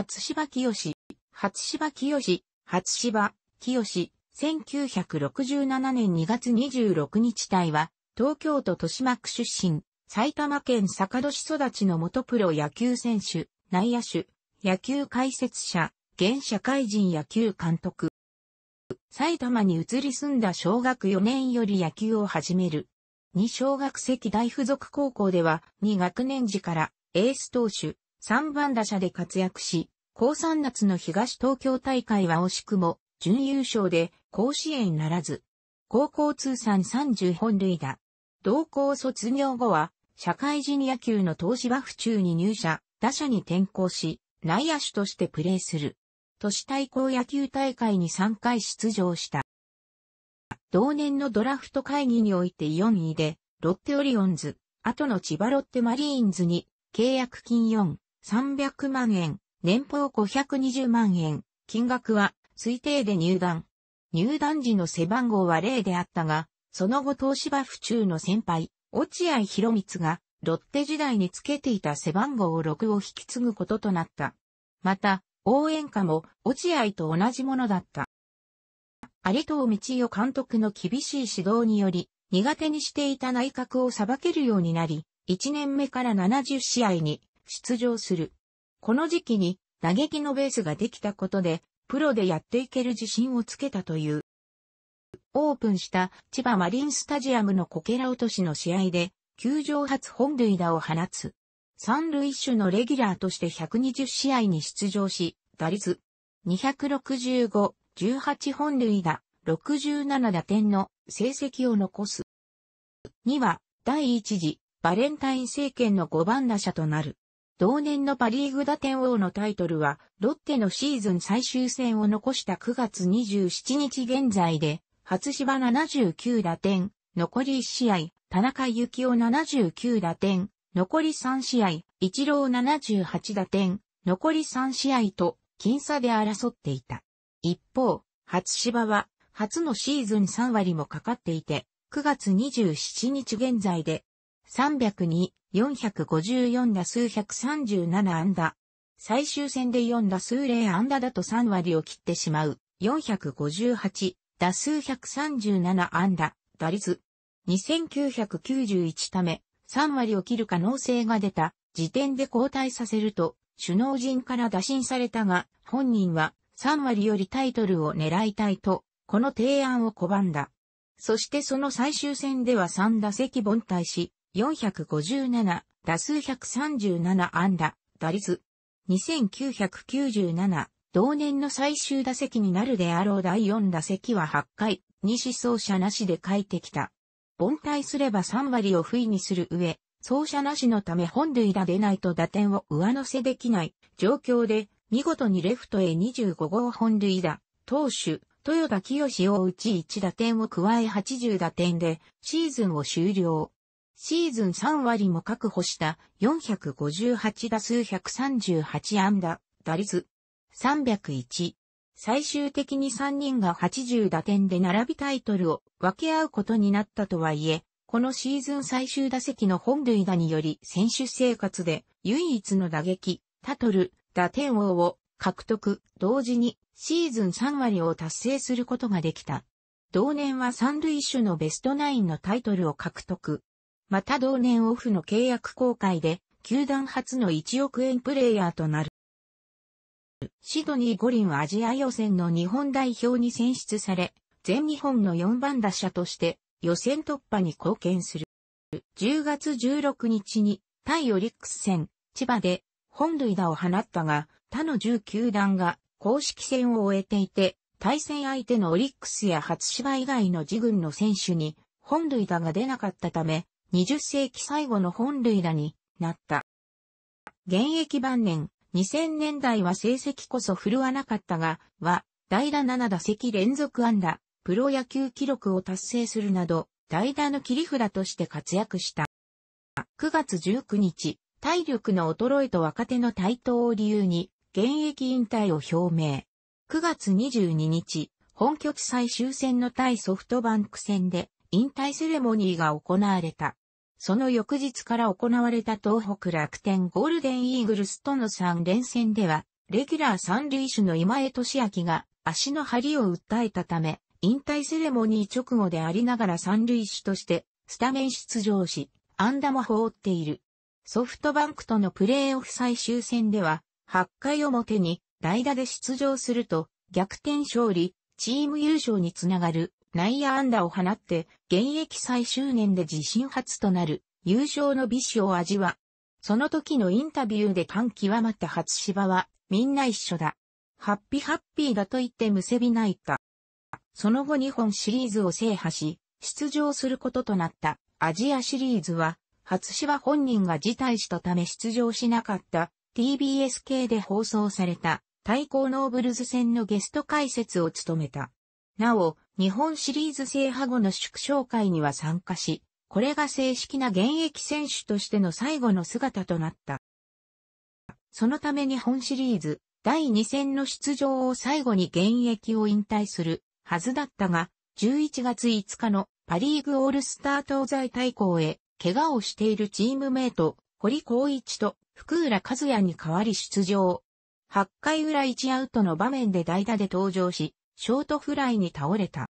初芝清、初芝清、初芝清、1967年2月26日隊は、東京都豊島区出身、埼玉県坂戸市育ちの元プロ野球選手、内野手、野球解説者、現社会人野球監督。埼玉に移り住んだ小学4年より野球を始める。2小学籍大附属高校では2学年時からエース投手、3番打者で活躍し、高3夏の東東京大会は惜しくも、準優勝で甲子園ならず、高校通算30本塁打。同校卒業後は、社会人野球の東芝府中に入社、打者に転向し、内野手としてプレーする。都市対抗野球大会に3回出場した。同年のドラフト会議において4位で、ロッテオリオンズ、後の千葉ロッテマリーンズに、契約金4、300万円、年俸520万円、金額は推定で入団。入団時の背番号は0であったが、その後東芝府中の先輩、落合博光が、ロッテ時代につけていた背番号6を引き継ぐこととなった。また、応援歌も落合と同じものだった。有藤道夫監督の厳しい指導により、苦手にしていた内閣を裁けるようになり、1年目から70試合に出場する。この時期に打撃のベースができたことで、プロでやっていける自信をつけたという。オープンした千葉マリンスタジアムのこけら落としの試合で、球場初本塁打を放つ。三塁手のレギュラーとして120試合に出場し、打率265、18本塁打、67打点の成績を残す。2は、第1次、バレンタイン政権の5番打者となる。同年のパリーグ打点王のタイトルは、ロッテのシーズン最終戦を残した9月27日現在で、初芝79打点、残り1試合、田中幸雄79打点、残り3試合、一郎78打点、残り3試合と、僅差で争っていた。一方、初芝は、初のシーズン3割もかかっていて、9月27日現在で、302、454打数137安打。最終戦で4打数0安打だと3割を切ってしまう。458、打数137安打、打率。2991ため、3割を切る可能性が出た、時点で交代させると、首脳陣から打診されたが、本人は3割よりタイトルを狙いたいと、この提案を拒んだ。そしてその最終戦では3打席凡退し、457、打数137安打、打率、2997、同年の最終打席になるであろう第4打席は8回、西走者なしで帰ってきた。凡退すれば3割を不意にする上、走者なしのため本塁打でないと打点を上乗せできない状況で、見事にレフトへ25号本塁打、投手、豊田清を打ち1打点を加え80打点でシーズンを終了。シーズン3割も確保した458打数138安打、打率301。最終的に3人が80打点で並びタイトルを分け合うことになったとはいえ、このシーズン最終打席の本塁打により選手生活で唯一の打撃、タトル、打点王を獲得、同時にシーズン3割を達成することができた。同年は三塁手のベストナインのタイトルを獲得。また同年オフの契約公開で、球団初の1億円プレイヤーとなる。シドニー五輪アジア予選の日本代表に選出され、全日本の4番打者として予選突破に貢献する。10月16日に対オリックス戦、千葉で本塁打を放ったが、他の10球団が公式戦を終えていて、対戦相手のオリックスや初芝以外の自軍の選手に本塁打が出なかったため、20世紀最後の本類らになった。現役晩年、2000年代は成績こそ振るわなかったが、は、代打7打席連続安打、プロ野球記録を達成するなど、代打の切り札として活躍した。9月19日、体力の衰えと若手の台頭を理由に、現役引退を表明。9月22日、本拠地最終戦の対ソフトバンク戦で、引退セレモニーが行われた。その翌日から行われた東北楽天ゴールデンイーグルスとの3連戦では、レギュラー三塁手の今江俊明が足の張りを訴えたため、引退セレモニー直後でありながら三塁手としてスタメン出場し、安打も放っている。ソフトバンクとのプレーオフ最終戦では、8回表に代打で出場すると逆転勝利、チーム優勝につながる内野安打を放って、現役最終年で自身初となる優勝の美酒を味わ。その時のインタビューで感極まった初芝は、みんな一緒だ。ハッピハッピーだと言ってむせび泣いた。その後日本シリーズを制覇し、出場することとなったアジアシリーズは、初芝本人が辞退したため出場しなかった TBS 系で放送された対抗ノーブルズ戦のゲスト解説を務めた。なお、日本シリーズ制覇後の祝勝会には参加し、これが正式な現役選手としての最後の姿となった。そのため日本シリーズ第2戦の出場を最後に現役を引退するはずだったが、11月5日のパリーグオールスター東西対抗へ怪我をしているチームメイト、堀光一と福浦和也に代わり出場。8回裏1アウトの場面で代打で登場し、ショートフライに倒れた。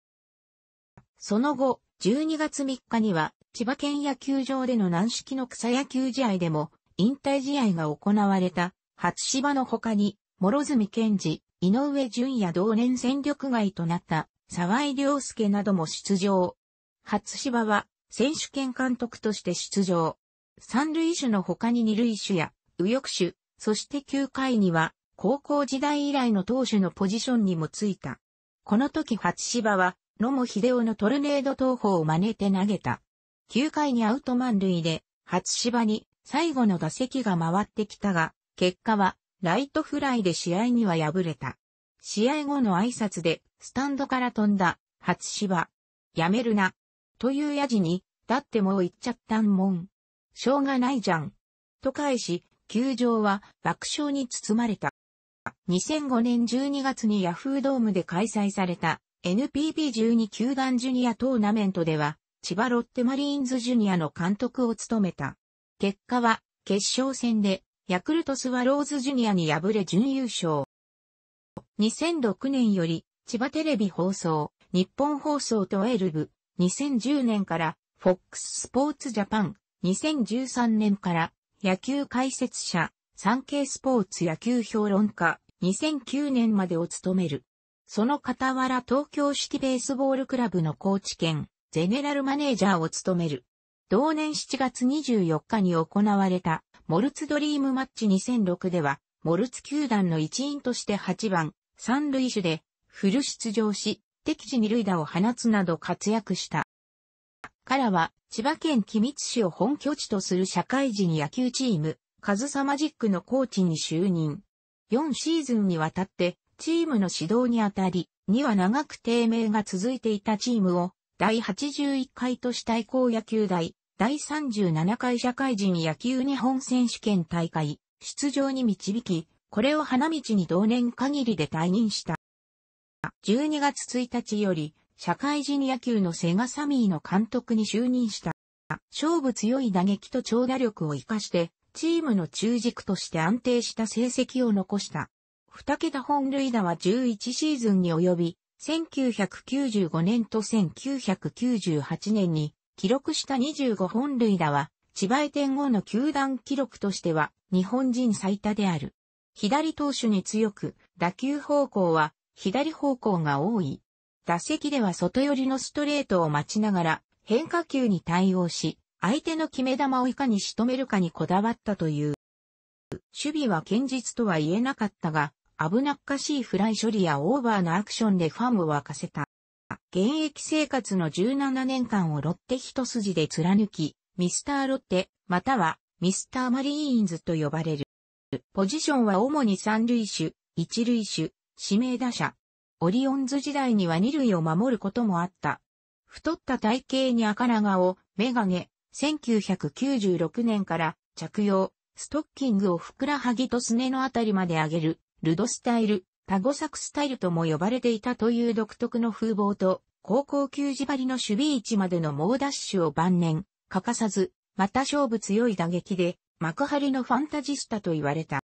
その後、12月3日には、千葉県野球場での軟式の草野球試合でも、引退試合が行われた、初芝の他に、諸角健治、井上淳也同年戦力外となった沢井良介なども出場。初芝は選手権監督として出場。三塁手の他に二塁手や右翼手、そして9回には高校時代以来の投手のポジションにもついた。この時初芝は、野茂秀夫のトルネード投法を真似て投げた。9回にアウト満塁で、初芝に最後の打席が回ってきたが、結果はライトフライで試合には敗れた。試合後の挨拶で、スタンドから飛んだ、初芝。やめるな。というやじに、だってもう行っちゃったんもん。しょうがないじゃん。と返し、球場は爆笑に包まれた。2005年12月にヤフードームで開催された NPB12 球団ジュニアトーナメントでは、千葉ロッテマリーンズジュニアの監督を務めた。結果は、決勝戦で、ヤクルトスワローズジュニアに敗れ準優勝。2006年より、千葉テレビ放送、日本放送とエルブ、2010年から、フォックススポーツジャパン、2013年から、野球解説者、産経スポーツ野球評論家、2009年までを務める。その傍ら東京式ベースボールクラブの高知県、ゼネラルマネージャーを務める。同年7月24日に行われた、モルツドリームマッチ2006では、モルツ球団の一員として8番、三塁手で、フル出場し、敵地二塁打を放つなど活躍した。からは、千葉県君津市を本拠地とする社会人野球チーム、カズサマジックのコーチに就任。4シーズンにわたってチームの指導にあたり、には長く低迷が続いていたチームを第81回都市対抗野球大、第37回社会人野球日本選手権大会、出場に導き、これを花道に同年限りで退任した。12月1日より、社会人野球のセガサミーの監督に就任した。勝負強い打撃と長打力を活かして、チームの中軸として安定した成績を残した。二桁本塁打は11シーズンに及び、1995年と1998年に記録した25本塁打は、千葉移転後の球団記録としては日本人最多である。左投手に強く、打球方向は左方向が多い。打席では外寄りのストレートを待ちながら変化球に対応し、相手の決め球をいかに仕留めるかにこだわったという。守備は堅実とは言えなかったが、危なっかしいフライ処理やオーバーのアクションでファンを沸かせた。現役生活の17年間をロッテ一筋で貫き、ミスターロッテ、またはミスターマリーンズと呼ばれる。ポジションは主に三塁手、一塁手、指名打者。オリオンズ時代には二塁を守ることもあった。太った体型に赤ら顔、メガネ、1996年から着用、ストッキングをふくらはぎとすねのあたりまで上げる、ルドスタイル、タゴサクスタイルとも呼ばれていたという独特の風貌と、高校球児張りの守備位置までの猛ダッシュを晩年、欠かさず、また勝負強い打撃で、幕張のファンタジスタと言われた。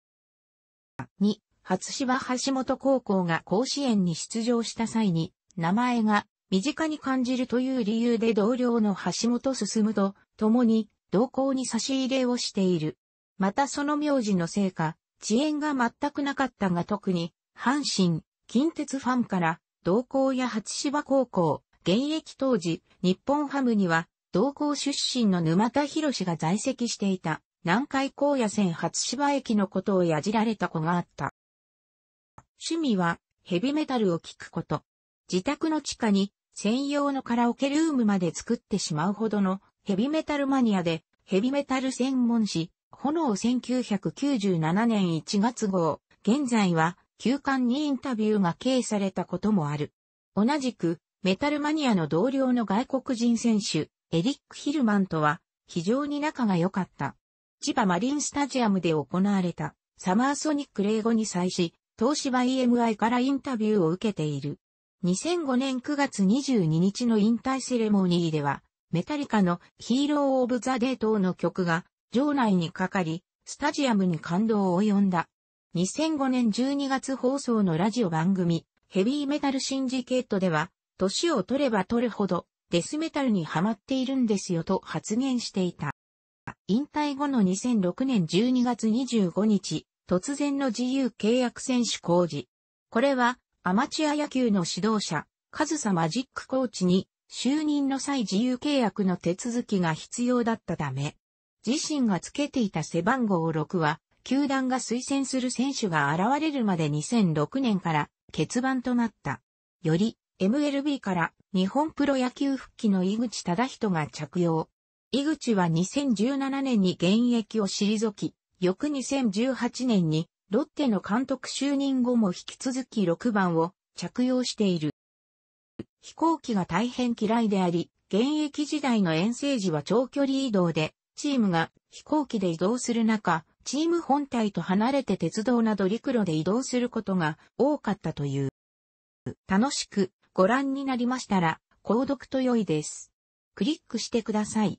2、初芝橋本高校が甲子園に出場した際に、名前が身近に感じるという理由で同僚の橋本進と共に同行に差し入れをしている。またその名字のせいか、遅延が全くなかったが特に、阪神、近鉄ファンから、同校や初芝高校、現役当時、日本ハムには、同校出身の沼田博士が在籍していた、南海高野線初芝駅のことをやじられた子があった。趣味は、ヘビメタルを聴くこと。自宅の地下に、専用のカラオケルームまで作ってしまうほどのヘビメタルマニアで、ヘビメタル専門誌、炎1997年1月号、現在は、休館にインタビューが掲されたこともある。同じく、メタルマニアの同僚の外国人選手、エリック・ヒルマンとは、非常に仲が良かった。千葉マリンスタジアムで行われた、サマーソニック例後に際し、東芝 EMI からインタビューを受けている。2005年9月22日の引退セレモニーでは、メタリカのヒーロー・オブ・ザ・デートの曲が場内にかかり、スタジアムに感動を及んだ。2005年12月放送のラジオ番組、ヘビーメタルシンジケートでは、年を取れば取るほど、デスメタルにハマっているんですよと発言していた。引退後の2006年12月25日、突然の自由契約選手工事。これは、アマチュア野球の指導者、カズサマジックコーチに、就任の際自由契約の手続きが必要だったため、自身がつけていた背番号6は、球団が推薦する選手が現れるまで2006年から欠番となった。より、MLB から日本プロ野球復帰の井口忠人が着用。井口は2017年に現役を退き、翌2018年にロッテの監督就任後も引き続き6番を着用している。飛行機が大変嫌いであり、現役時代の遠征時は長距離移動で、チームが飛行機で移動する中、チーム本体と離れて鉄道など陸路で移動することが多かったという。楽しくご覧になりましたら、購読と良いです。クリックしてください。